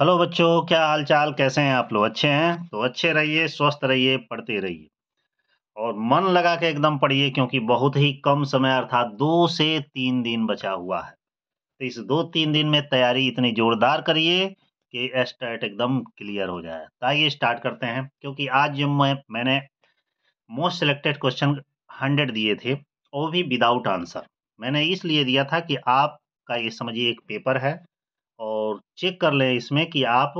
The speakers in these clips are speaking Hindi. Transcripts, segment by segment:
हेलो बच्चों क्या हाल चाल कैसे हैं आप लोग अच्छे हैं तो अच्छे रहिए स्वस्थ रहिए पढ़ते रहिए और मन लगा के एकदम पढ़िए क्योंकि बहुत ही कम समय अर्थात दो से तीन दिन बचा हुआ है तो इस दो तीन दिन में तैयारी इतनी जोरदार करिए कि एस्टेट एकदम क्लियर हो जाए तो आइए स्टार्ट करते हैं क्योंकि आज जो मैं मैंने मोस्ट सेलेक्टेड क्वेश्चन हंड्रेड दिए थे वो भी विदाउट आंसर मैंने इसलिए दिया था कि आपका ये समझिए एक पेपर है और चेक कर लें इसमें कि आप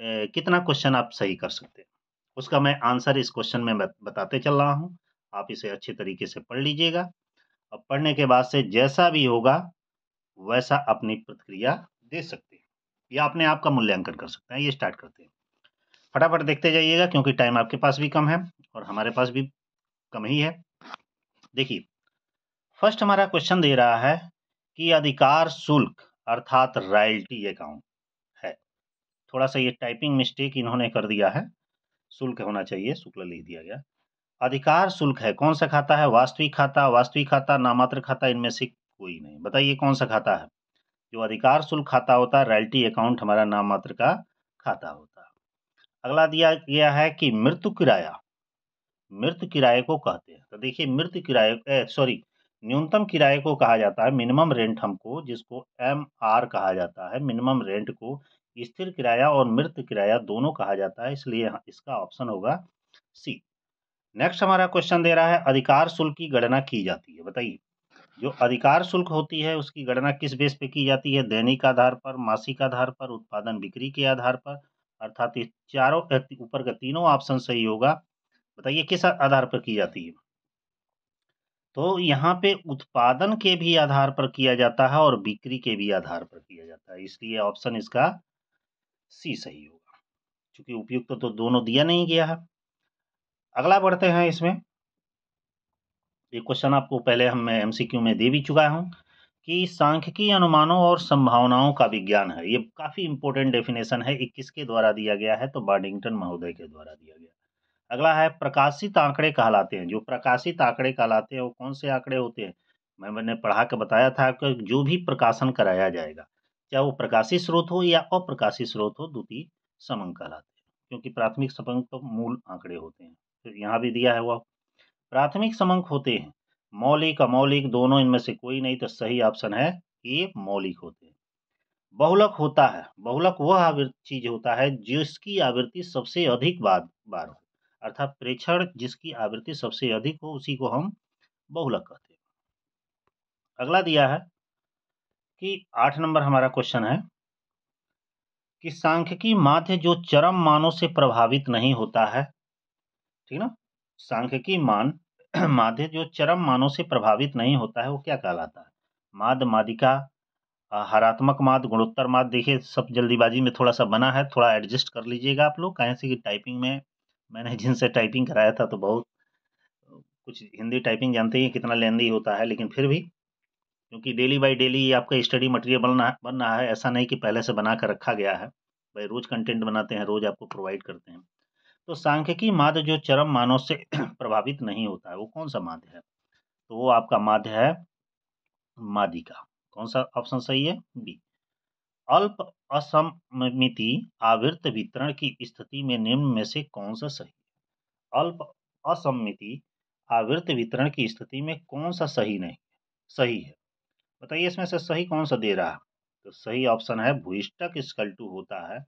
ए, कितना क्वेश्चन आप सही कर सकते हैं उसका मैं आंसर इस क्वेश्चन में बताते चल रहा हूँ आप इसे अच्छे तरीके से पढ़ लीजिएगा और पढ़ने के बाद से जैसा भी होगा वैसा अपनी प्रतिक्रिया दे सकते हैं या अपने आप का मूल्यांकन कर सकते हैं ये स्टार्ट करते हैं फटाफट देखते जाइएगा क्योंकि टाइम आपके पास भी कम है और हमारे पास भी कम ही है देखिए फर्स्ट हमारा क्वेश्चन दे रहा है कि अधिकार शुल्क अर्थात रॉयल्टी अकाउंट है थोड़ा सा ये टाइपिंग मिस्टेक इन्होंने कर दिया है शुल्क होना चाहिए शुक्ल लिख दिया गया अधिकार शुल्क है कौन सा खाता है वास्तविक खाता वास्तविक खाता नामात्र खाता इनमें से कोई नहीं बताइए कौन सा खाता है जो अधिकार शुल्क खाता होता है रॉयल्टी अकाउंट हमारा नामात्र का खाता होता है अगला दिया गया है कि मृत्यु किराया मृत किराए को कहते हैं तो देखिए मृत किराए सॉरी न्यूनतम किराए को कहा जाता है मिनिमम रेंट हमको जिसको एम आर कहा जाता है मिनिमम रेंट को स्थिर किराया और मृत किराया दोनों कहा जाता है इसलिए इसका ऑप्शन होगा सी नेक्स्ट हमारा क्वेश्चन दे रहा है अधिकार शुल्क की गणना की जाती है बताइए जो अधिकार शुल्क होती है उसकी गणना किस बेस पे की जाती है दैनिक आधार पर मासिक आधार पर उत्पादन बिक्री के आधार पर अर्थात चारों ऊपर का तीनों ऑप्शन सही होगा बताइए किस आधार पर की जाती है तो यहाँ पे उत्पादन के भी आधार पर किया जाता है और बिक्री के भी आधार पर किया जाता है इसलिए ऑप्शन इसका सी सही होगा क्योंकि उपयुक्त तो, तो दोनों दिया नहीं गया है अगला बढ़ते हैं इसमें ये क्वेश्चन आपको पहले हम एमसीक्यू में दे भी चुका हूँ कि सांख्यिकी अनुमानों और संभावनाओं का विज्ञान है ये काफ़ी इंपॉर्टेंट डेफिनेशन है ये किसके द्वारा दिया गया है तो बार्डिंगटन महोदय के द्वारा दिया गया अगला है प्रकाशित आंकड़े कहलाते हैं जो प्रकाशित आंकड़े कहलाते हैं वो कौन से आंकड़े होते हैं मैं मैंने पढ़ा के बताया था कि जो भी प्रकाशन कराया जाएगा चाहे वो प्रकाशित स्रोत हो या अप्रकाशित स्रोत हो द्वितीय समंग कहलाते हैं क्योंकि प्राथमिक समंग तो मूल आंकड़े होते हैं फिर यहाँ भी दिया है वह प्राथमिक समंक होते हैं मौलिक अमौलिक दोनों इनमें से कोई नहीं तो सही ऑप्शन है ये मौलिक होते हैं बहुलक होता है बहुलक वह चीज होता है जिसकी आवृत्ति सबसे अधिक बार बार हो अर्थात प्रेक्षण जिसकी आवृत्ति सबसे अधिक हो उसी को हम बहुलक कहते हैं अगला दिया है कि आठ नंबर हमारा क्वेश्चन है कि सांख्यिकी माध्य जो चरम मानों से प्रभावित नहीं होता है ठीक ना सांख्यिकी मान माध्य जो चरम मानों से प्रभावित नहीं होता है वो क्या कहलाता है माद मादिका हरात्मक माद गुणोत्तर माद देखिए सब जल्दीबाजी में थोड़ा सा बना है थोड़ा एडजस्ट कर लीजिएगा आप लोग कहें से कि टाइपिंग में मैंने जिनसे टाइपिंग कराया था तो बहुत कुछ हिंदी टाइपिंग जानते ही कितना लेंदी होता है लेकिन फिर भी क्योंकि डेली बाई डेली आपका स्टडी मटेरियल बनना बन रहा है ऐसा नहीं कि पहले से बना कर रखा गया है भाई रोज़ कंटेंट बनाते हैं रोज़ आपको प्रोवाइड करते हैं तो सांख्यिकी माध्य जो चरम मानव से प्रभावित नहीं होता है वो कौन सा माध्य है तो वो आपका माध्य है मादिका कौन सा ऑप्शन सही है बी अल्प असममिति आवृत वितरण की स्थिति में निम्न में से कौन सा सही है अल्प असममिति आवृत वितरण की स्थिति में कौन सा सही नहीं सही है बताइए इसमें से सही कौन सा दे रहा है तो सही ऑप्शन है भूष्टक स्कल टू होता है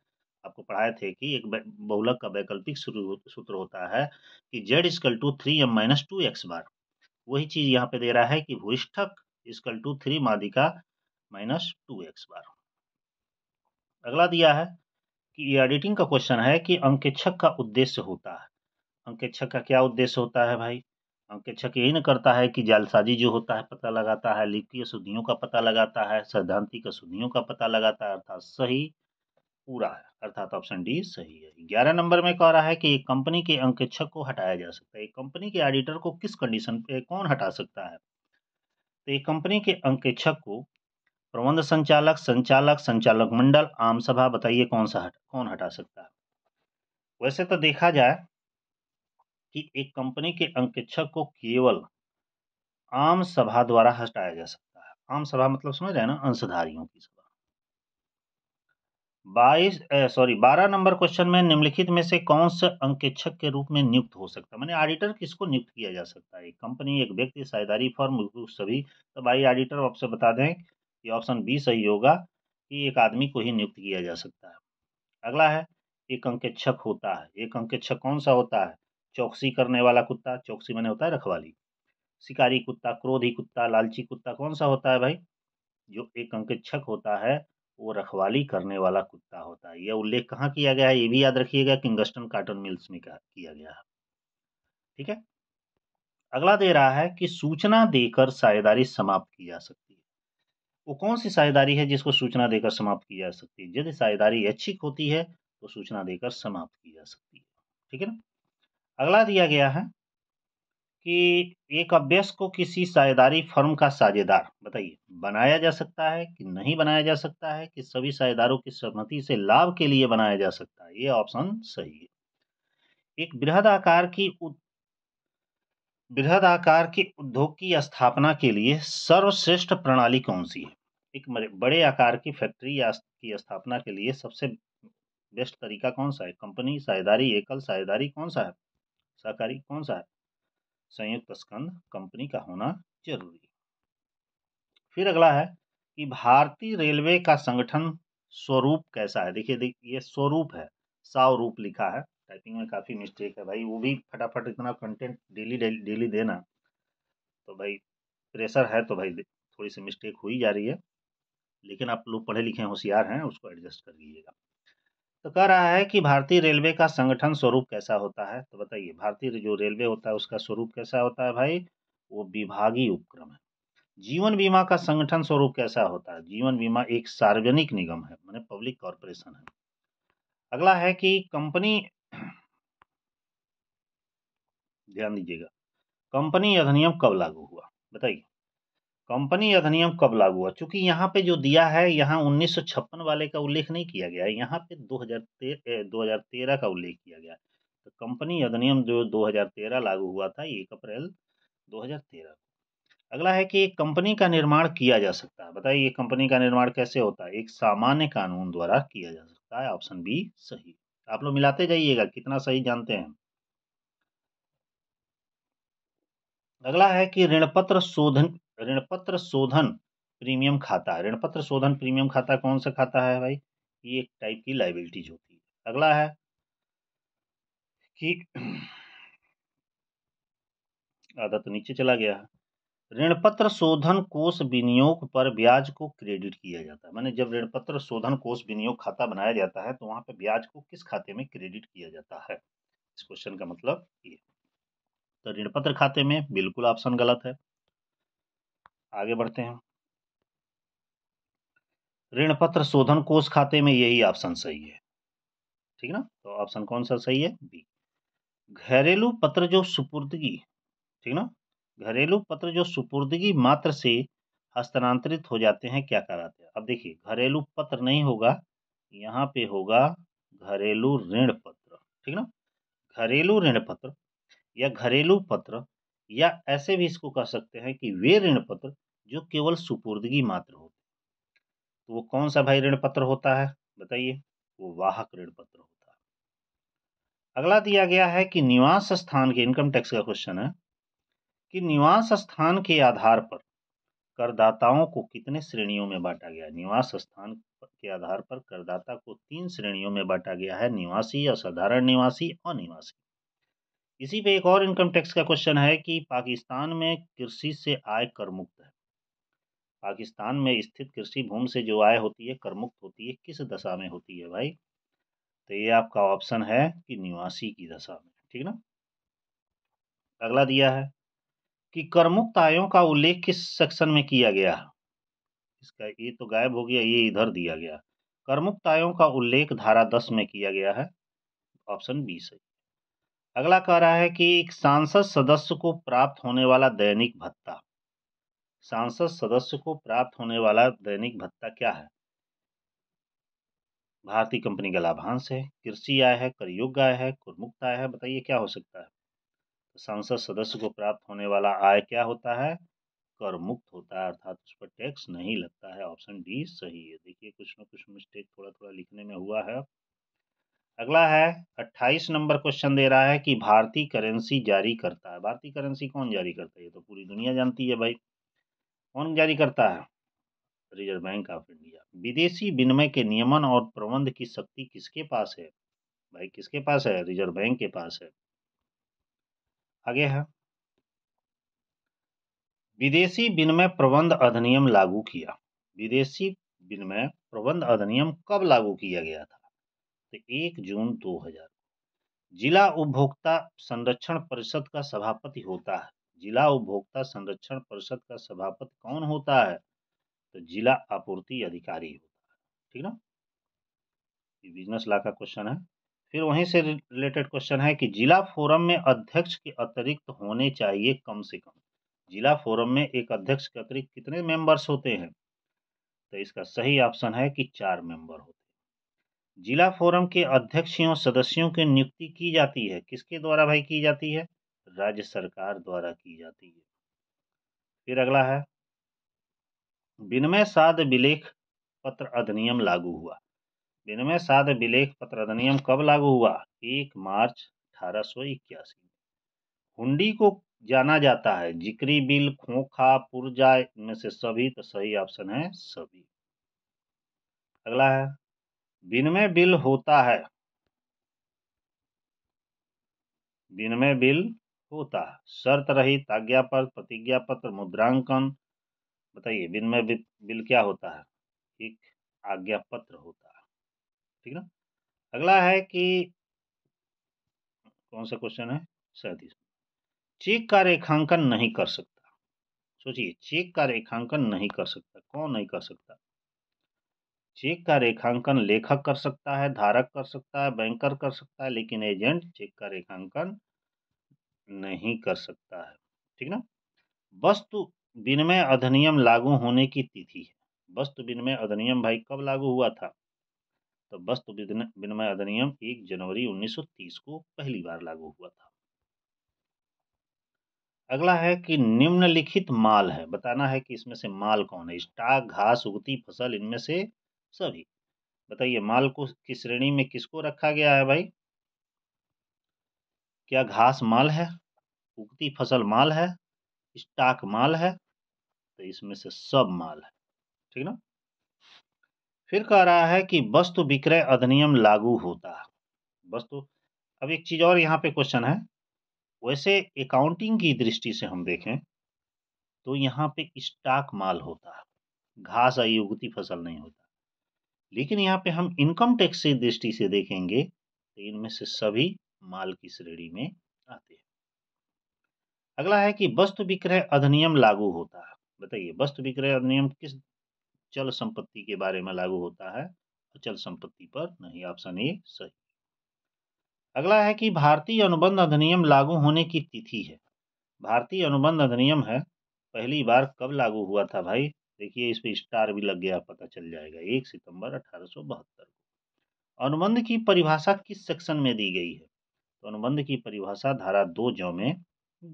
आपको पढ़ाए थे कि एक बहुलक का वैकल्पिक सूत्र होता है कि जेड स्कल two three M minus two X बार वही चीज यहाँ पे दे रहा है कि भूष्ठक स्कल टू थ्री मादिका माइनस टू एक्स बार अगला दिया है कि एडिटिंग का क्वेश्चन है कि अंकेक्षक का उद्देश्य होता है अंकेक्षक का क्या उद्देश्य होता है भाई अंकेक्षक यही ना करता है कि जालसाजी जो होता है पता लगाता है लिखतीय अशुद्धियों का पता लगाता है सैद्धांतिक अशुद्धियों का पता लगाता है अर्थात सही पूरा है अर्थात ऑप्शन डी सही है ग्यारह नंबर में कह रहा है कि एक कंपनी के अंकेक्षक को हटाया जा सकता है एक कंपनी के एडिटर को किस कंडीशन पे कौन हटा सकता है तो एक कंपनी के अंकेक्षक को प्रबंध संचालक संचालक संचालक मंडल आम सभा बताइए कौन सा हट कौन हटा सकता है वैसे तो देखा जाए कि एक कंपनी के अंकेक्षक को केवल आम सभा द्वारा हटाया जा सकता है आम सभा मतलब समझ रहे ना अंशधारियों की सभा बाईस सॉरी बारह नंबर क्वेश्चन में निम्नलिखित में से कौन से अंकेक्षक के रूप में नियुक्त हो सकता है मैंने ऑडिटर किसको नियुक्त किया जा सकता है एक कंपनी एक व्यक्ति साझेदारी फॉर्म सभी तो भाई ऑडिटर आपसे बता दें कि ऑप्शन बी सही होगा कि एक आदमी को ही नियुक्त किया जा सकता है अगला है एक अंक छक होता है एक अंक छक कौन सा होता है चौकसी करने वाला कुत्ता चौकसी मैंने होता है रखवाली शिकारी कुत्ता क्रोधी कुत्ता लालची कुत्ता कौन सा होता है भाई जो एक अंक छक होता है वो रखवाली करने वाला कुत्ता होता है यह उल्लेख कहाँ किया गया है ये भी याद रखिएगा किंगस्टन काटन मिल्स में किया गया है ठीक है अगला दे रहा है कि सूचना देकर साझेदारी समाप्त की जा सकती है वो कौन सी साझेदारी है जिसको सूचना देकर समाप्त की जा सकती है यदि साझेदारी ऐच्छिक होती है तो सूचना देकर समाप्त की जा सकती है ठीक है ना अगला दिया गया है कि एक अभ्यस्त को किसी साझेदारी फर्म का साझेदार बताइए बनाया जा सकता है कि नहीं बनाया जा सकता है कि सभी साझेदारों की सहमति से लाभ के लिए बनाया जा सकता है ये ऑप्शन सही है एक बृहद आकार की उत, बृहद आकार के उद्योग की स्थापना के लिए सर्वश्रेष्ठ प्रणाली कौन सी है एक बड़े आकार की फैक्ट्री की स्थापना के लिए सबसे बेस्ट तरीका कौन सा है कंपनी साझेदारी एकल साझेदारी कौन सा है सहकारी कौन सा है संयुक्त स्कंद कंपनी का होना जरूरी है फिर अगला है कि भारतीय रेलवे का संगठन स्वरूप कैसा है देखिए देखिए ये स्वरूप है सावरूप लिखा है टाइपिंग में काफ़ी मिस्टेक है भाई वो भी फटाफट इतना कंटेंट डेली डेली देना तो भाई प्रेशर है तो भाई थोड़ी सी मिस्टेक ही जा रही है लेकिन आप लोग पढ़े लिखे होशियार हैं उसको एडजस्ट कर लीजिएगा तो कह रहा है कि भारतीय रेलवे का संगठन स्वरूप कैसा होता है तो बताइए भारतीय जो रेलवे होता है उसका स्वरूप कैसा होता है भाई वो विभागीय उपक्रम है जीवन बीमा का संगठन स्वरूप कैसा होता है जीवन बीमा एक सार्वजनिक निगम है मैंने पब्लिक कॉरपोरेशन है अगला है कि कंपनी ध्यान दीजिएगा कंपनी अधिनियम कब लागू हुआ बताइए कंपनी अधिनियम कब लागू हुआ चूंकि यहाँ पे जो दिया है यहाँ उन्नीस वाले का उल्लेख नहीं किया गया है यहाँ पे दो हजार तेरह का उल्लेख किया गया है तो कंपनी अधिनियम जो 2013 लागू हुआ था एक अप्रैल 2013 अगला है कि कंपनी का निर्माण किया जा सकता है बताइए कंपनी का निर्माण कैसे होता है एक सामान्य कानून द्वारा किया जा सकता है ऑप्शन बी सही आप लोग मिलाते जाइएगा कितना सही जानते हैं अगला है कि ऋण पत्र शोधन ऋण पत्र शोधन प्रीमियम खाता ऋण पत्र शोधन प्रीमियम खाता कौन सा खाता है भाई ये एक टाइप की लाइबिलिटीज होती है अगला है कि आधा तो नीचे चला गया है ऋण पत्र शोधन कोष विनियोग पर ब्याज को क्रेडिट किया जाता है मैंने जब ऋण पत्र शोधन कोष विनियोग खाता बनाया जाता है तो वहां पर ब्याज को किस खाते में क्रेडिट किया जाता है इस क्वेश्चन का मतलब ये तो ऋण पत्र खाते में बिल्कुल ऑप्शन गलत है आगे बढ़ते हैं ऋण पत्र शोधन कोष खाते में यही ऑप्शन सही है ठीक ना तो ऑप्शन कौन सा सही है बी घरेलू पत्र जो सुपुर्दगी ठीक ना घरेलू पत्र जो सुपुर्दगी मात्र से हस्तांतरित हो जाते हैं क्या कराते हैं अब देखिए घरेलू पत्र नहीं होगा यहाँ पे होगा घरेलू ऋण पत्र ठीक ना घरेलू ऋण पत्र या घरेलू पत्र या ऐसे भी इसको कह सकते हैं कि वे ऋण पत्र जो केवल सुपुर्दगी मात्र होते तो वो कौन सा भाई ऋण पत्र होता है बताइए वो वाहक ऋण पत्र होता है अगला दिया गया है कि निवास स्थान के इनकम टैक्स का क्वेश्चन है कि निवास स्थान के आधार पर करदाताओं को कितने श्रेणियों में बांटा गया निवास स्थान के आधार पर करदाता को तीन श्रेणियों में बांटा गया है निवासी असाधारण निवासी अनिवासी इसी पे एक और इनकम टैक्स का क्वेश्चन है कि पाकिस्तान में कृषि से आय कर मुक्त है पाकिस्तान में स्थित कृषि भूमि से जो आय होती है कर मुक्त होती है किस दशा में होती है भाई तो ये आपका ऑप्शन है कि निवासी की दशा में ठीक ना अगला दिया है कि मुक्त आयों का उल्लेख किस सेक्शन में किया गया इसका ये तो गायब हो गया ये इधर दिया गया मुक्त आयों का उल्लेख धारा दस में किया गया है ऑप्शन बी सही अगला कह रहा है कि एक सांसद सदस्य को प्राप्त होने वाला दैनिक भत्ता सांसद सदस्य को प्राप्त होने वाला दैनिक भत्ता क्या है भारतीय कंपनी का लाभांश है कृषि आय है करयोग आय है कुरमुक्त आय है बताइए क्या हो सकता है तो सांसद सदस्य को प्राप्त होने वाला आय क्या होता है कर मुक्त होता है अर्थात उस पर टैक्स नहीं लगता है ऑप्शन डी सही है देखिए कुछ ना कुछ मिस्टेक थोड़ा थोड़ा लिखने में हुआ है अगला है अट्ठाईस नंबर क्वेश्चन दे रहा है कि भारतीय करेंसी जारी करता है भारतीय करेंसी कौन जारी करता है ये तो पूरी दुनिया जानती है भाई कौन जारी करता है रिजर्व बैंक ऑफ इंडिया विदेशी विनिमय के नियमन और प्रबंध की शक्ति किसके पास है भाई किसके पास है रिजर्व बैंक के पास है आगे है विदेशी विनिमय प्रबंध अधिनियम लागू किया विदेशी विनिमय प्रबंध अधिनियम कब लागू किया गया था तो एक जून 2000 जिला उपभोक्ता संरक्षण परिषद का सभापति होता है जिला उपभोक्ता संरक्षण परिषद का सभापति कौन होता है तो जिला आपूर्ति अधिकारी होता है ठीक ना ये बिजनेस ला का क्वेश्चन है फिर वहीं से रिलेटेड क्वेश्चन है कि जिला फोरम में अध्यक्ष के अतिरिक्त होने चाहिए कम से कम जिला फोरम में एक अध्यक्ष के अतिरिक्त कितने मेंबर्स होते हैं तो इसका सही ऑप्शन है कि चार मेंबर होते हैं जिला फोरम के अध्यक्ष एवं सदस्यों की नियुक्ति की जाती है किसके द्वारा भाई की जाती है राज्य सरकार द्वारा की जाती है फिर अगला है विनिमय साध विलेख पत्र अधिनियम लागू हुआ विनिमय साध विलेख पत्र अधिनियम कब लागू हुआ एक मार्च अठारह सो इक्यासी हुंडी को जाना जाता है जिक्री बिल खोखा पुर्जा में से सभी तो सही ऑप्शन है सभी अगला है विनिमय बिल होता है विनिमय बिल होता है शर्त रहित आज्ञा पत्र प्रतिज्ञा पत्र मुद्रांकन बताइए विनिमय बिल क्या होता है एक आज्ञा पत्र होता है ठीक ना अगला है कि कौन सा क्वेश्चन है सैतीस चेक का रेखांकन नहीं कर सकता सोचिए चेक का रेखांकन नहीं कर सकता कौन नहीं कर सकता चेक का रेखांकन लेखक कर सकता है धारक कर सकता है बैंकर कर सकता है लेकिन एजेंट चेक का रेखांकन नहीं कर सकता है ठीक ना वस्तु विनिमय अधिनियम लागू होने की तिथि है वस्तु विनिमय अधिनियम भाई कब लागू हुआ था तो वस्तु विनिमय अधिनियम एक जनवरी 1930 को पहली बार लागू हुआ था अगला है कि निम्नलिखित माल है बताना है कि इसमें से माल कौन है स्टाक घास उगती फसल इनमें से सभी बताइए माल को किस श्रेणी में किसको रखा गया है भाई क्या घास माल है उगती फसल माल है स्टॉक माल है तो इसमें से सब माल है ठीक ना फिर कह रहा है कि वस्तु विक्रय अधिनियम लागू होता है वस्तु अब एक चीज़ और यहाँ पे क्वेश्चन है वैसे अकाउंटिंग की दृष्टि से हम देखें तो यहाँ पे स्टॉक माल होता है घास आई उगती फसल नहीं होता लेकिन यहाँ पे हम इनकम टैक्स की दृष्टि से देखेंगे तो इनमें से सभी माल की श्रेणी में आते हैं अगला है कि वस्तु विक्रय अधिनियम लागू होता है बताइए वस्तु विक्रय अधिनियम किस चल संपत्ति के बारे में लागू होता है अचल संपत्ति पर नहीं ऑप्शन ए सही अगला है कि भारतीय अनुबंध अधिनियम लागू होने की तिथि है भारतीय अनुबंध अधिनियम है पहली बार कब लागू हुआ था भाई देखिए इस पर स्टार भी लग गया पता चल जाएगा एक सितंबर अठारह को अनुबंध की परिभाषा किस सेक्शन में दी गई है तो अनुबंध की परिभाषा धारा दो जो में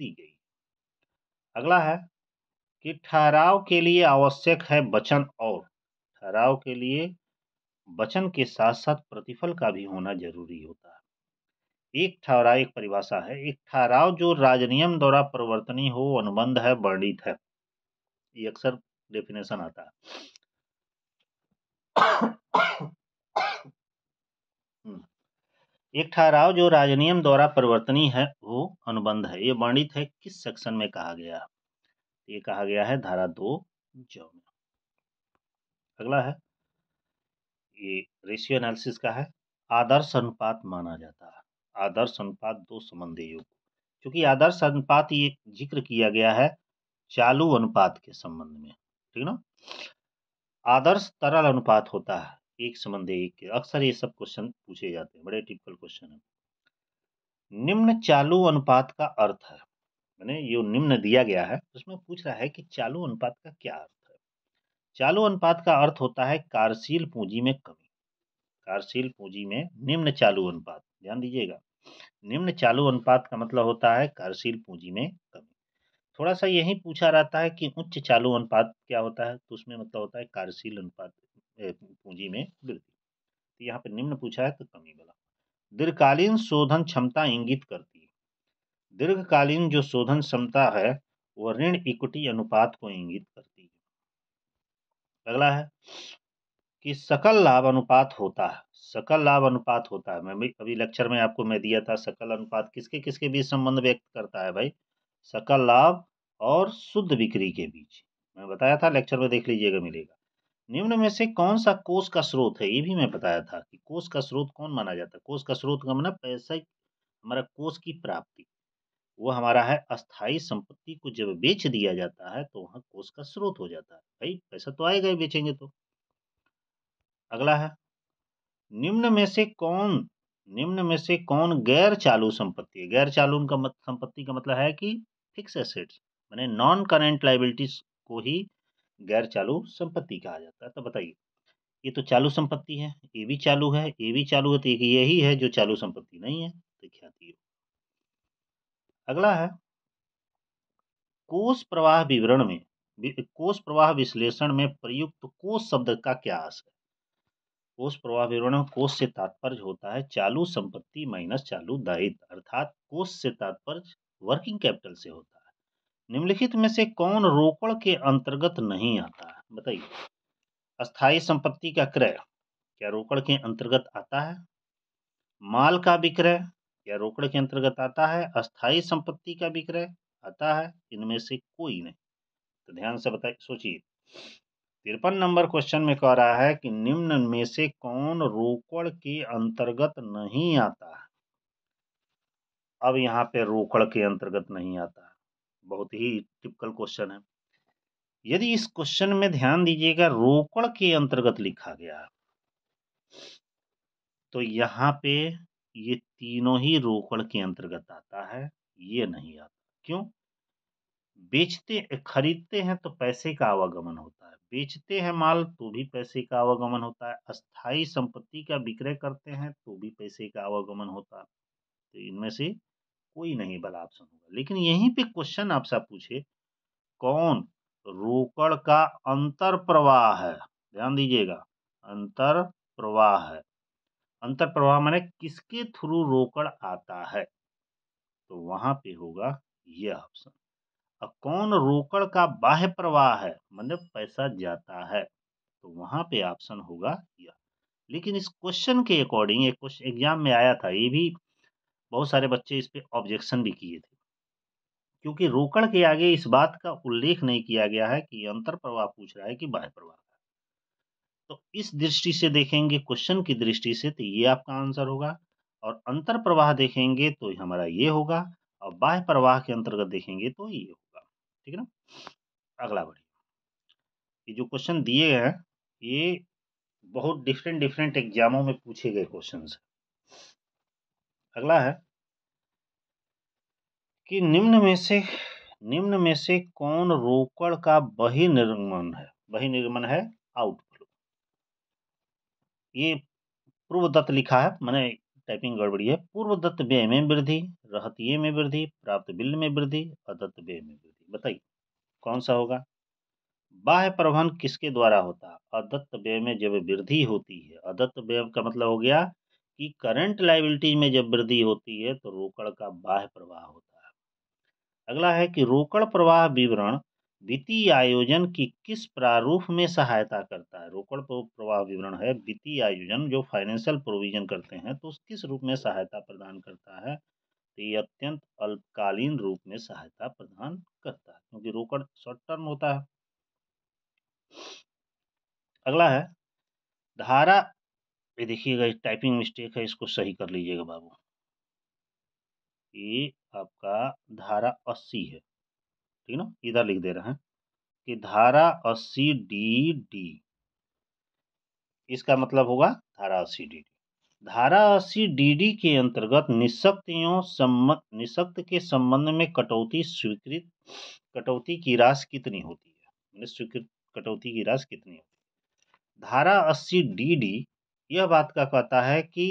दी गई अगला है कि ठहराव के लिए आवश्यक है वचन और ठहराव के लिए वचन के साथ साथ प्रतिफल का भी होना जरूरी होता है एक ठहराव एक परिभाषा है एक ठहराव जो राजनियम द्वारा परिवर्तनी हो अनुबंध है वर्णित है ये अक्सर डेफिनेशन आता है हम्म। एक ठहराव जो राजनियम द्वारा परिवर्तनीय है वो अनुबंध है ये वर्णित है किस सेक्शन में कहा गया तो ये कहा गया है धारा दो जो में अगला है ये रेशियो एनालिसिस का है आदर्श अनुपात माना जाता है आदर्श अनुपात दो संबंधी युग क्योंकि आदर्श अनुपात ये जिक्र किया गया है चालू अनुपात के संबंध में ठीक ना आदर्श तरल अनुपात होता है एक संबंध एक अक्सर ये सब क्वेश्चन पूछे जाते हैं बड़े टिपिकल क्वेश्चन है निम्न चालू अनुपात का अर्थ है मैंने ये निम्न दिया गया है उसमें पूछ रहा है कि चालू अनुपात का क्या अर्थ है चालू अनुपात का अर्थ होता है कार्यशील पूंजी में कमी कार्यशील पूंजी में निम्न चालू अनुपात ध्यान दीजिएगा निम्न चालू अनुपात का मतलब होता है कार्यशील पूंजी में कमी थोड़ा सा यही पूछा रहता है कि उच्च चालू अनुपात क्या होता है तो उसमें मतलब होता है कार्यशील अनुपात पूंजी में वृद्धि तो यहाँ पर निम्न पूछा है तो कमी वाला दीर्घकालीन शोधन क्षमता इंगित करती है दीर्घकालीन जो शोधन क्षमता है वह ऋण इक्विटी अनुपात को इंगित करती है अगला है कि सकल लाभ अनुपात होता है सकल लाभ अनुपात होता है मैं भी अभी लेक्चर में आपको मैं दिया था सकल अनुपात किसके किसके बीच संबंध व्यक्त करता है भाई सकल लाभ और शुद्ध बिक्री के बीच मैं बताया था लेक्चर में देख लीजिएगा मिलेगा निम्न में से कौन सा कोष का स्रोत है ये भी मैं बताया था कि कोष का स्रोत कौन माना जाता है कोष का स्रोत का माना पैसे हमारा कोष की प्राप्ति वो हमारा है अस्थाई संपत्ति को जब बेच दिया जाता है तो वहाँ कोष का स्रोत हो जाता है भाई पैसा तो आएगा ही बेचेंगे तो अगला है निम्न में से कौन निम्न में से कौन गैर चालू संपत्ति है गैर चालू का मत, संपत्ति का मतलब है कि फिक्स एसेट्स मैंने नॉन करेंट लाइबिलिटीज को ही गैर चालू संपत्ति कहा जाता है तो बताइए ये तो चालू संपत्ति है ये भी चालू है ये भी चालू है तो यही है जो चालू संपत्ति नहीं है तो ख्या अगला है कोष प्रवाह विवरण में कोष प्रवाह विश्लेषण में प्रयुक्त कोष शब्द का क्या अर्थ है कोष प्रवाह विवरण कोष से तात्पर्य होता है चालू संपत्ति माइनस चालू दायित्व अर्थात कोष से तात्पर्य वर्किंग कैपिटल से होता है निम्नलिखित में से कौन रोकड़ के अंतर्गत नहीं आता है बताइए अस्थायी संपत्ति का क्रय क्या रोकड़ के अंतर्गत आता है माल का विक्रय क्या रोकड़ के अंतर्गत आता है अस्थायी संपत्ति का विक्रय आता है इनमें से कोई नहीं तो ध्यान से बताइए सोचिए तिरपन नंबर क्वेश्चन में कह रहा है कि निम्न में से कौन रोकड़ के अंतर्गत नहीं आता अब यहाँ पे रोकड़ के अंतर्गत नहीं आता बहुत ही टिपिकल क्वेश्चन है यदि इस क्वेश्चन में ध्यान दीजिएगा रोकड़ के अंतर्गत लिखा गया तो यहाँ पे ये तीनों ही रोकड़ के अंतर्गत आता है ये नहीं आता क्यों बेचते खरीदते हैं तो पैसे का आवागमन होता है बेचते हैं माल तो भी पैसे का आवागमन होता है अस्थाई संपत्ति का विक्रय करते हैं तो भी पैसे का आवागमन होता है तो इनमें से कोई नहीं भला ऑप्शन होगा लेकिन यहीं पे क्वेश्चन आपसे पूछे कौन रोकड़ का अंतर प्रवाह है ध्यान दीजिएगा अंतर प्रवाह है अंतर प्रवाह माने किसके थ्रू रोकड़ आता है तो वहां पे होगा यह ऑप्शन कौन रोकड़ का बाह्य प्रवाह है मतलब पैसा जाता है तो वहां पे ऑप्शन होगा यह लेकिन इस क्वेश्चन के अकॉर्डिंग एक क्वेश्चन एग्जाम में आया था ये भी बहुत सारे बच्चे इस पे ऑब्जेक्शन भी किए थे क्योंकि रोकड़ के आगे इस बात का उल्लेख नहीं किया गया है कि अंतर प्रवाह पूछ रहा है कि बाह्य प्रवाह तो इस दृष्टि से देखेंगे क्वेश्चन की दृष्टि से तो ये आपका आंसर होगा और अंतर प्रवाह देखेंगे तो हमारा ये होगा और बाह्य प्रवाह के अंतर्गत देखेंगे तो ये होगा ठीक है ना अगला बढ़िया ये जो क्वेश्चन दिए हैं ये बहुत डिफरेंट डिफरेंट एग्जामों में पूछे गए क्वेश्चन है अगला है कि निम्न में से निम्न में से कौन रोकड़ का बहिर्निर्गमन है बहिर्निर्गमन है आउटफ्लो ये पूर्वदत्त लिखा है मैंने टाइपिंग गड़बड़ी है पूर्वदत्त व्यय में वृद्धि रहतीय में वृद्धि प्राप्त बिल में वृद्धि अदत्त व्यय में वृद्धि बताइए कौन सा होगा बाह्य प्रवहन किसके द्वारा होता है अदत्त व्यय में जब वृद्धि होती है अदत्त व्यय का मतलब हो गया कि करंट लाइबिलिटी में जब वृद्धि होती है तो रोकड़ का बाह्य प्रवाह होता है अगला है कि रोकड़ प्रवाह विवरण वित्तीय आयोजन की किस प्रारूप में सहायता करता है रोकड़ प्रवाह विवरण है वित्तीय आयोजन जो फाइनेंशियल प्रोविजन करते हैं तो किस रूप में सहायता प्रदान करता है तो ये अत्यंत अल्पकालीन रूप में सहायता प्रदान करता है क्योंकि रोकड़ शॉर्ट टर्म होता है अगला है धारा ये देखिएगा टाइपिंग मिस्टेक है इसको सही कर लीजिएगा बाबू ये आपका धारा अस्सी है ठीक ना इधर लिख दे रहे हैं कि धारा अस्सी डी डी इसका मतलब होगा धारा अस्सी डी डी धारा अस्सी डीडी के अंतर्गत निशक्त एवं निशक्त के संबंध में कटौती स्वीकृत कटौती की राशि कितनी होती है स्वीकृत कटौती की राशि कितनी होती है धारा अस्सी डीडी यह बात का कहता है कि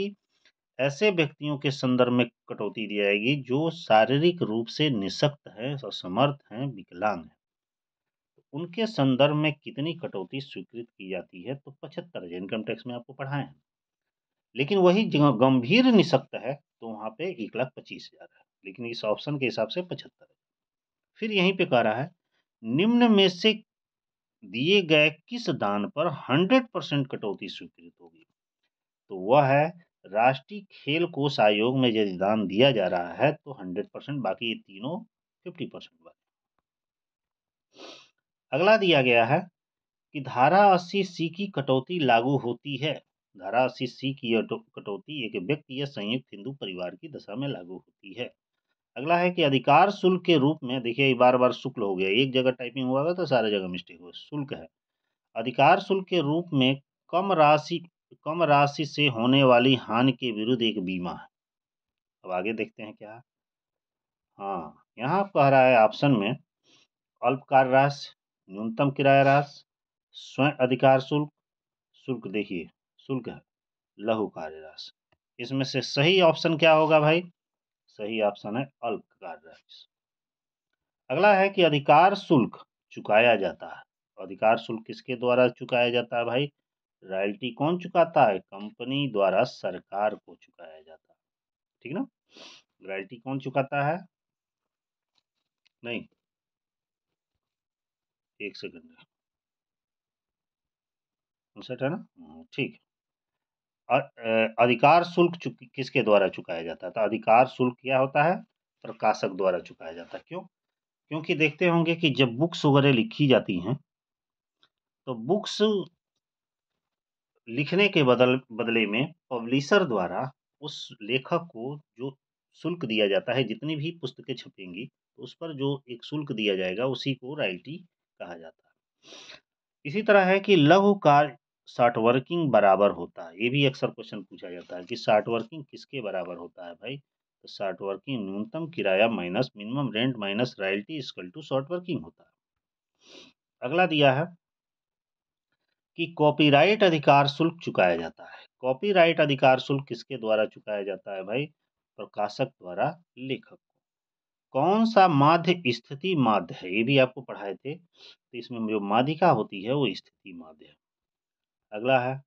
ऐसे व्यक्तियों के संदर्भ में कटौती दी जाएगी जो शारीरिक रूप से निशक्त हैं असमर्थ हैं विकलांग हैं उनके संदर्भ में कितनी कटौती स्वीकृत की जाती है तो पचहत्तर इनकम टैक्स में आपको पढ़ाए हैं लेकिन वही जगह गंभीर निशक्त है तो वहाँ पे एक लाख पच्चीस हज़ार है लेकिन इस ऑप्शन के हिसाब से पचहत्तर है फिर यहीं पे कह रहा है निम्न में से दिए गए किस दान पर हंड्रेड परसेंट कटौती स्वीकृत होगी तो वह है राष्ट्रीय खेल कोष आयोग में यदि दान दिया जा रहा है तो हंड्रेड परसेंट बाकी ये तीनों फिफ्टी परसेंट बाकी अगला दिया गया है कि धारा अस्सी सी की कटौती लागू होती है धारा अस्सी सी की यह कटौती एक व्यक्ति या संयुक्त हिंदू परिवार की दशा में लागू होती है अगला है कि अधिकार शुल्क के रूप में देखिए बार बार शुक्ल हो गया एक जगह टाइपिंग हुआ था तो सारे जगह मिस्टेक हुआ शुल्क है अधिकार शुल्क के रूप में कम राशि कम राशि से होने वाली हानि के विरुद्ध एक बीमा है अब आगे देखते हैं क्या हाँ यहाँ कह रहा है ऑप्शन में अल्पकार राशि न्यूनतम किराया राशि स्वयं अधिकार शुल्क शुल्क देखिए शुल्क है लघु कार्यराशि इसमें से सही ऑप्शन क्या होगा भाई सही ऑप्शन है अल्प कार्यराशि अगला है कि अधिकार शुल्क चुकाया जाता है अधिकार शुल्क किसके द्वारा चुकाया जाता है भाई रॉयल्टी कौन चुकाता है कंपनी द्वारा सरकार को चुकाया जाता है ठीक ना रॉयल्टी कौन चुकाता है नहीं एक सेकंड उनसठ है ना हम्म, ठीक अधिकार शुल्क किसके द्वारा चुकाया जाता है तो अधिकार शुल्क क्या होता है प्रकाशक द्वारा चुकाया जाता है क्यों क्योंकि देखते होंगे कि जब बुक्स वगैरह लिखी जाती हैं तो बुक्स लिखने के बदल बदले में पब्लिशर द्वारा उस लेखक को जो शुल्क दिया जाता है जितनी भी पुस्तकें छपेंगी तो उस पर जो एक शुल्क दिया जाएगा उसी को रॉयल्टी कहा जाता है इसी तरह है कि लघु कार्य शार्ट वर्किंग बराबर होता है ये भी अक्सर क्वेश्चन पूछा जाता है कि शार्ट वर्किंग किसके बराबर होता है भाई तो शार्ट वर्किंग न्यूनतम किराया minus minimum rent minus royalty equal to short working होता है अगला दिया है कि कॉपीराइट अधिकार शुल्क चुकाया जाता है कॉपीराइट अधिकार शुल्क किसके द्वारा चुकाया जाता है भाई प्रकाशक द्वारा लेखक को कौन सा माध्य स्थिति माध्य है ये भी आपको पढ़ाए थे तो इसमें जो माध्यिका होती है वो स्थिति माध्य है अगला है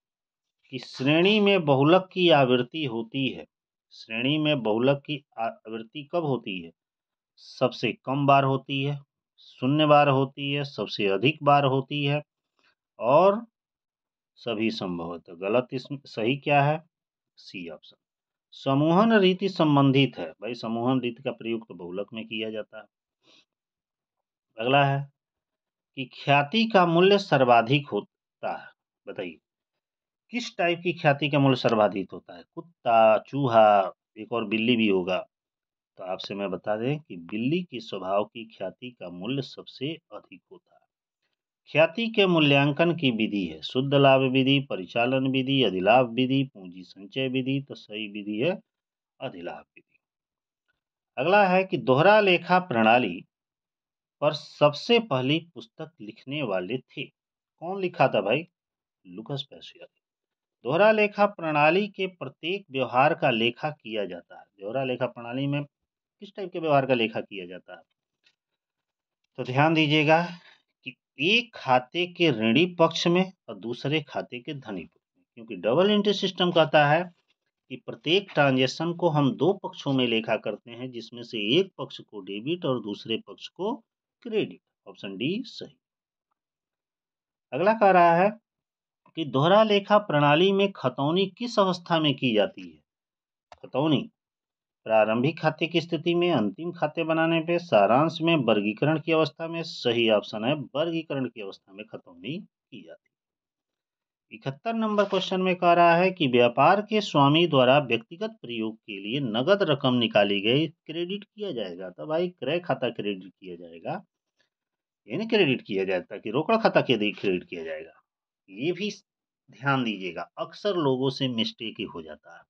कि श्रेणी में बहुलक की आवृत्ति होती है श्रेणी में बहुलक की आवृत्ति कब होती है सबसे कम बार होती है शून्य बार होती है सबसे अधिक बार होती है और सभी संभव तो गलत इसमें सही क्या है सी ऑप्शन समूहन रीति संबंधित है भाई समूहन रीति का प्रयोग तो बहुलक में किया जाता है अगला है कि ख्याति का मूल्य सर्वाधिक होता है बताइए किस टाइप की ख्याति का मूल्य सर्वाधिक होता है कुत्ता चूहा एक और बिल्ली भी होगा तो आपसे मैं बता दें कि बिल्ली के स्वभाव की ख्याति का मूल्य सबसे अधिक होता है ख्याति के मूल्यांकन की विधि है शुद्ध लाभ विधि परिचालन विधि अधिलाभ विधि पूंजी संचय विधि तो सही विधि है अधिलाभ विधि अगला है कि दोहरा लेखा प्रणाली पर सबसे पहली पुस्तक लिखने वाले थे कौन लिखा था भाई लुकस पैसियल दोहरा लेखा प्रणाली के प्रत्येक व्यवहार का लेखा किया जाता है दोहरा लेखा प्रणाली में किस टाइप के व्यवहार का लेखा किया जाता है तो ध्यान दीजिएगा कि एक खाते के ऋणी पक्ष में और दूसरे खाते के धनी पक्ष में क्योंकि डबल एंट्री सिस्टम कहता है कि प्रत्येक ट्रांजेक्शन को हम दो पक्षों में लेखा करते हैं जिसमें से एक पक्ष को डेबिट और दूसरे पक्ष को क्रेडिट ऑप्शन डी सही अगला कह रहा है कि दोहरा लेखा प्रणाली में खतौनी किस अवस्था में की जाती है खतौनी प्रारंभिक खाते की स्थिति में अंतिम खाते बनाने पे सारांश में वर्गीकरण की अवस्था में सही ऑप्शन है वर्गीकरण की अवस्था में खतौनी की जाती है इकहत्तर नंबर क्वेश्चन में कह रहा है कि व्यापार के स्वामी द्वारा व्यक्तिगत प्रयोग के लिए नगद रकम निकाली गई क्रेडिट किया जाएगा तो भाई क्रय खाता क्रेडिट किया जाएगा यानी क्रेडिट किया जाएगा कि रोकड़ खाता क्रेडिट किया जाएगा ये भी ध्यान दीजिएगा अक्सर लोगों से मिस्टेक ही हो जाता है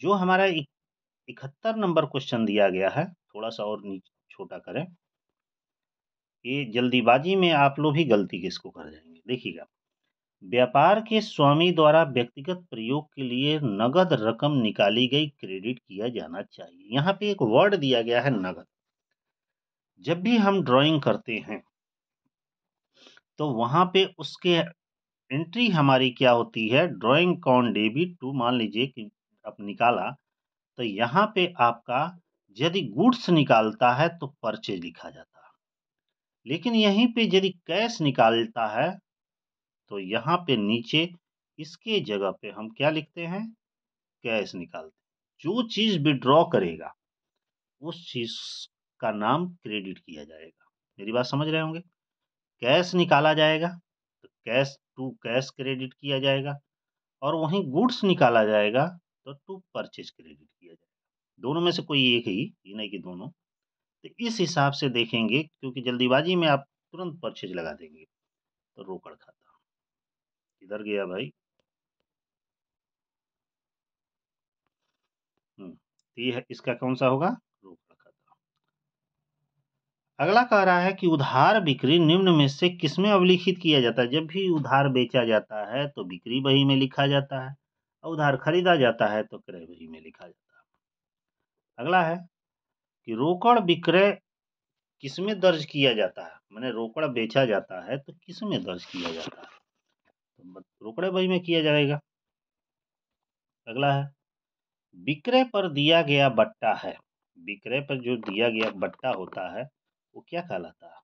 जो हमारा इकहत्तर नंबर क्वेश्चन दिया गया है थोड़ा सा और छोटा करें ये जल्दीबाजी में आप लोग भी गलती किसको कर जाएंगे देखिएगा व्यापार के स्वामी द्वारा व्यक्तिगत प्रयोग के लिए नगद रकम निकाली गई क्रेडिट किया जाना चाहिए यहाँ पे एक वर्ड दिया गया है नगद जब भी हम ड्राइंग करते हैं तो वहाँ पे उसके एंट्री हमारी क्या होती है ड्राइंग कॉन डेबिट टू मान लीजिए कि आप निकाला तो यहाँ पे आपका यदि गुड्स निकालता है तो परचेज लिखा जाता लेकिन यहीं पे यदि कैश निकालता है तो यहाँ पे नीचे इसके जगह पे हम क्या लिखते हैं कैश निकालते जो चीज़ विड्रॉ करेगा उस चीज़ का नाम क्रेडिट किया जाएगा मेरी बात समझ रहे होंगे कैश निकाला जाएगा तो कैश टू कैश क्रेडिट किया जाएगा और वहीं गुड्स निकाला जाएगा तो टू परचेज क्रेडिट किया जाएगा दोनों में से कोई एक ही ये नहीं कि दोनों तो इस हिसाब से देखेंगे क्योंकि जल्दीबाजी में आप तुरंत परचेज लगा देंगे तो रोकड़ खाता इधर गया भाई हम्म, तो ये इसका कौन सा होगा अगला कह रहा है कि उधार बिक्री निम्न में से किसमें अवलिखित किया जाता है जब भी उधार बेचा जाता है तो बिक्री बही में लिखा जाता है और उधार खरीदा जाता है तो क्रय बही में लिखा जाता है अगला है कि रोकड़ विक्रय किसमें दर्ज किया जाता है मैंने रोकड़ बेचा जाता है तो किसमें दर्ज किया जाता है तो रोकड़े बही में किया जाएगा अगला है विक्रय पर दिया गया बट्टा है विक्रय पर जो दिया गया बट्टा होता है वो क्या कहलाता है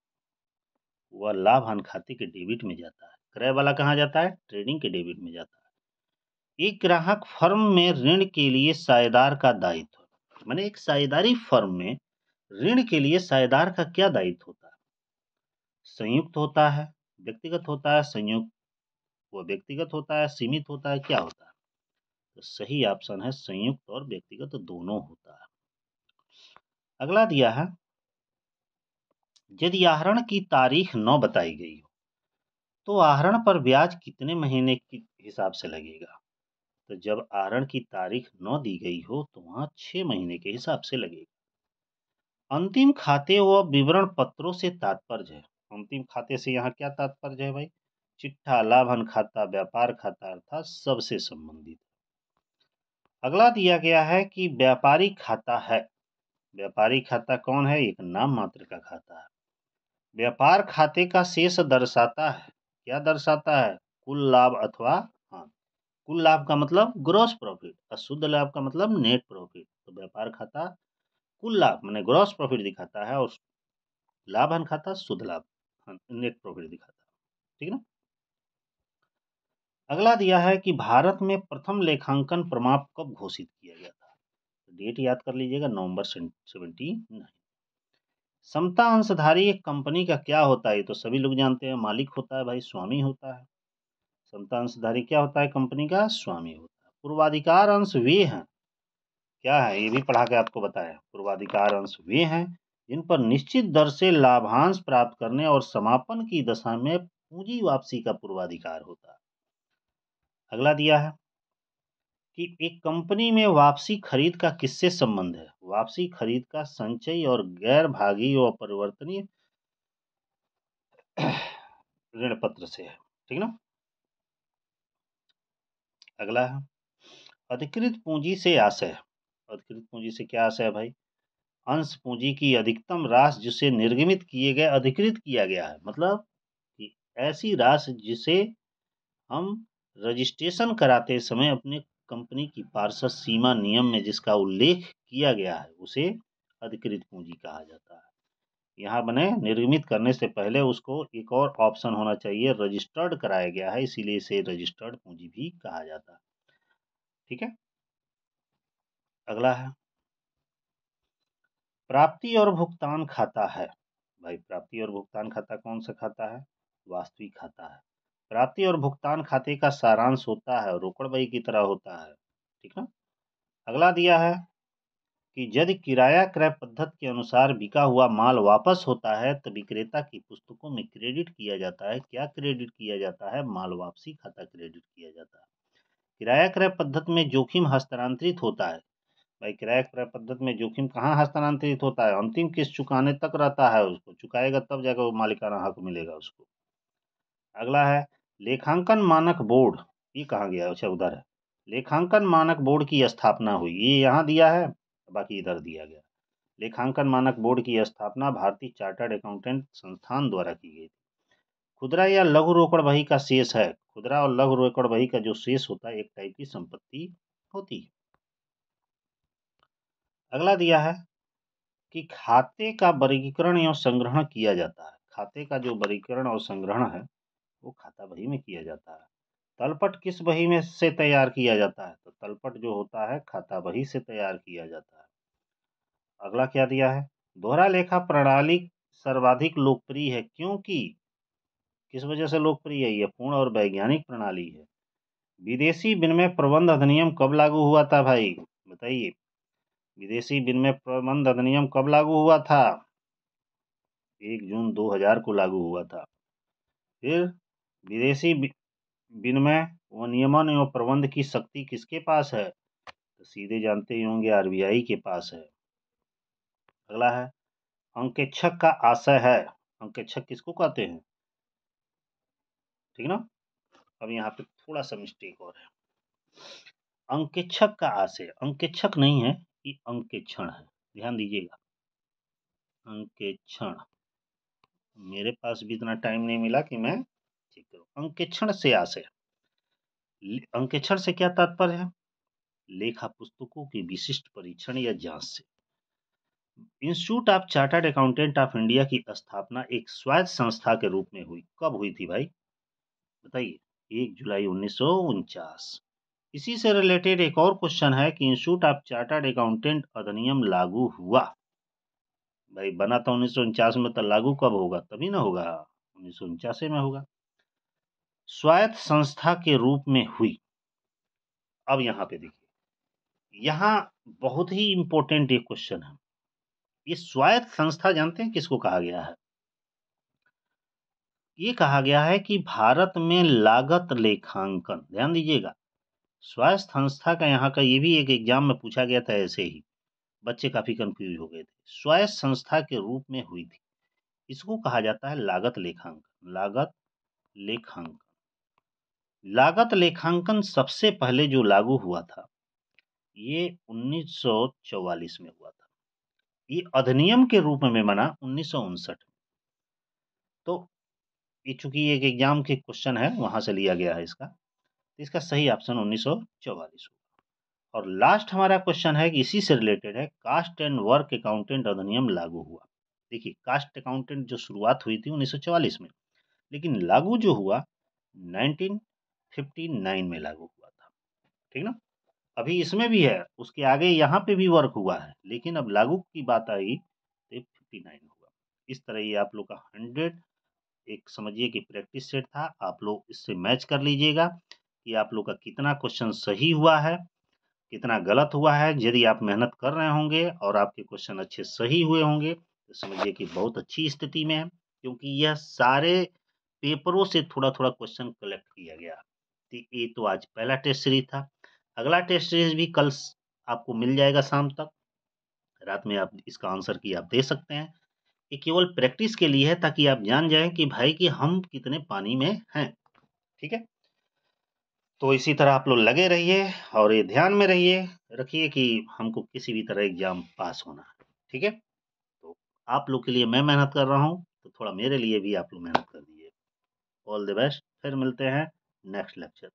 वह लाभ हान खाते के डेबिट में जाता है क्रय वाला कहाँ जाता है ट्रेडिंग के डेबिट में जाता है एक ग्राहक फर्म में ऋण के लिए सायेदार का दायित्व मैंने एक सायेदारी फर्म में ऋण के लिए सायेदार का क्या दायित्व होता है संयुक्त होता है व्यक्तिगत होता है संयुक्त वह व्यक्तिगत होता है सीमित होता है क्या होता है तो सही ऑप्शन है संयुक्त और व्यक्तिगत दोनों होता है अगला दिया है यदि आहरण की तारीख न बताई गई हो तो आहरण पर ब्याज कितने महीने के हिसाब से लगेगा तो जब आहरण की तारीख न दी गई हो तो वहाँ छह महीने के हिसाब से लगेगा अंतिम खाते व विवरण पत्रों से तात्पर्य है अंतिम खाते से यहाँ क्या तात्पर्य है भाई चिट्ठा लाभन खाता व्यापार खाता अर्थात सबसे संबंधित अगला दिया गया है कि व्यापारी खाता है व्यापारी खाता कौन है एक नाम मात्र का खाता है व्यापार खाते का शेष दर्शाता है क्या दर्शाता है कुल लाभ अथवा हाँ कुल लाभ का मतलब ग्रॉस प्रॉफिट और शुद्ध लाभ का मतलब नेट प्रॉफिट तो व्यापार खाता कुल लाभ मैंने ग्रॉस प्रॉफिट दिखाता है और लाभन खाता शुद्ध लाभ नेट प्रॉफिट दिखाता है ठीक ना अगला दिया है कि भारत में प्रथम लेखांकन प्रमाप कब घोषित किया गया था डेट तो याद कर लीजिएगा नवंबर सेवेंटी नाइन समता अंशधारी एक कंपनी का क्या होता है तो सभी लोग जानते हैं मालिक होता है भाई स्वामी होता है समता अंशधारी क्या होता है कंपनी का स्वामी होता है पूर्वाधिकार अंश वे हैं क्या है ये भी पढ़ा के आपको बताया पूर्वाधिकार अंश वे हैं जिन पर निश्चित दर से लाभांश प्राप्त करने और समापन की दशा में पूंजी वापसी का पूर्वाधिकार होता है अगला दिया है कि एक कंपनी में वापसी खरीद का किससे संबंध है वापसी खरीद का संचयी और गैर भागी और परिवर्तनीय ऋण पत्र से है ठीक ना अगला है अधिकृत पूंजी से आशय अधिकृत पूंजी से क्या आशय है भाई अंश पूंजी की अधिकतम राशि जिसे निर्गमित किए गए अधिकृत किया गया है मतलब कि ऐसी राशि जिसे हम रजिस्ट्रेशन कराते समय अपने कंपनी की पार्षद सीमा नियम में जिसका उल्लेख किया गया है उसे अधिकृत पूंजी कहा जाता है यहाँ बने निर्मित करने से पहले उसको एक और ऑप्शन होना चाहिए रजिस्टर्ड कराया गया है इसीलिए इसे रजिस्टर्ड पूंजी भी कहा जाता है ठीक है अगला है प्राप्ति और भुगतान खाता है भाई प्राप्ति और भुगतान खाता कौन सा खाता है वास्तविक खाता है प्राप्ति और भुगतान खाते का सारांश होता है रोकड़ बही की तरह होता है ठीक ना अगला दिया है कि यदि किराया क्रय पद्धति के अनुसार बिका हुआ माल वापस होता है तो विक्रेता की पुस्तकों में क्रेडिट किया जाता है क्या क्रेडिट किया जाता है माल वापसी खाता क्रेडिट किया जाता है किराया क्रय पद्धति में जोखिम हस्तांतरित होता है भाई किराया क्रय पद्धति में जोखिम कहाँ हस्तांतरित होता है अंतिम किस्त चुकाने तक रहता है उसको चुकाएगा तब जाकर वो मालिकाना हक मिलेगा उसको अगला है लेखांकन मानक बोर्ड ये कहाँ गया अच्छा उधर है लेखांकन मानक बोर्ड की स्थापना हुई ये यहाँ दिया है बाकी इधर दिया गया लेखांकन मानक बोर्ड की स्थापना भारतीय चार्टर्ड अकाउंटेंट संस्थान द्वारा की गई थी खुदरा या लघु रोकड़ वही का शेष है खुदरा और लघु रोकड़ वही का जो शेष होता है एक टाइप की संपत्ति होती है अगला दिया है कि खाते का वर्गीकरण एवं संग्रहण किया जाता है खाते का जो वर्गीकरण और संग्रहण है वो खाता बही में किया जाता है तलपट किस बही में से तैयार किया जाता है तो तलपट जो होता है खाता बही से तैयार किया जाता है अगला क्या दिया है दोहरा लेखा प्रणाली सर्वाधिक लोकप्रिय है क्योंकि किस वजह से लोकप्रिय है यह पूर्ण और वैज्ञानिक प्रणाली है विदेशी विनिमय प्रबंध अधिनियम कब लागू हुआ था भाई बताइए विदेशी विनिमय प्रबंध अधिनियम कब लागू हुआ था एक जून 2000 को लागू हुआ था फिर विदेशी विनिमय व नियमन एवं प्रबंध की शक्ति किसके पास है तो सीधे जानते ही होंगे आरबीआई के पास है अगला है अंकेक्षक का आशय है अंकेक्षक किसको कहते हैं ठीक ना अब यहाँ पे थोड़ा सा मिस्टेक और है अंकेक्षक का आशय अंकेक्षक नहीं है ये अंकेक्षण है ध्यान दीजिएगा अंकेक्षण मेरे पास भी इतना टाइम नहीं मिला कि मैं करो अंकेक्षण से आशय अंकेक्षण से क्या तात्पर्य है लेखा पुस्तकों के विशिष्ट परीक्षण या जांच से institute of chartered accountant of India की स्थापना एक स्वायत्त संस्था के रूप में हुई कब हुई थी भाई बताइए एक जुलाई उन्नीस इसी से रिलेटेड एक और क्वेश्चन है कि इंस्टीट्यूट ऑफ चार्टर्ड अकाउंटेंट अधिनियम लागू हुआ भाई बना था उन्नीस में तो लागू कब होगा तभी ना होगा उन्नीस में होगा स्वायत्त संस्था के रूप में हुई अब यहाँ पे देखिए यहाँ बहुत ही इंपॉर्टेंट एक क्वेश्चन है ये स्वायत्त संस्था जानते हैं किसको कहा गया है ये कहा गया है कि भारत में लागत लेखांकन ध्यान दीजिएगा स्वायत्त संस्था का यहाँ का ये भी एक एग्जाम में पूछा गया था ऐसे ही बच्चे काफ़ी कंफ्यूज हो गए थे स्वायत्त संस्था के रूप में हुई थी इसको कहा जाता है लागत लेखांकन लागत लेखांकन लागत लेखांकन सबसे पहले जो लागू हुआ था ये 1944 में हुआ था ये अधिनियम के रूप में बना उन्नीस में तो ये चूंकि एक एग्जाम के क्वेश्चन है वहां से लिया गया है इसका तो इसका सही ऑप्शन उन्नीस होगा और लास्ट हमारा क्वेश्चन है कि इसी से रिलेटेड है कास्ट एंड वर्क अकाउंटेंट अधिनियम लागू हुआ देखिए कास्ट अकाउंटेंट जो शुरुआत हुई थी 1944 में लेकिन लागू जो हुआ 59 में लागू हुआ था ठीक ना अभी इसमें भी है उसके आगे यहाँ पे भी वर्क हुआ है लेकिन अब लागू की बात आई तो ये फिफ्टी नाइन हुआ इस तरह ये आप लोग का हंड्रेड एक समझिए कि प्रैक्टिस सेट था आप लोग इससे मैच कर लीजिएगा कि आप लोग का कितना क्वेश्चन सही हुआ है कितना गलत हुआ है यदि आप मेहनत कर रहे होंगे और आपके क्वेश्चन अच्छे सही हुए होंगे तो समझिए कि बहुत अच्छी स्थिति में है क्योंकि यह सारे पेपरों से थोड़ा थोड़ा क्वेश्चन कलेक्ट किया गया तो ये तो आज पहला टेस्ट सीरीज था अगला टेस्ट सीरीज भी कल आपको मिल जाएगा शाम तक रात में आप इसका आंसर की आप दे सकते हैं ये केवल प्रैक्टिस के लिए है ताकि आप जान जाएं कि भाई कि हम कितने पानी में हैं ठीक है तो इसी तरह आप लोग लगे रहिए और ये ध्यान में रहिए रखिए कि हमको किसी भी तरह एग्जाम पास होना है ठीक है तो आप लोग के लिए मैं मेहनत कर रहा हूँ तो थोड़ा मेरे लिए भी आप लोग मेहनत कर दीजिए ऑल द बेस्ट फिर मिलते हैं next lecture.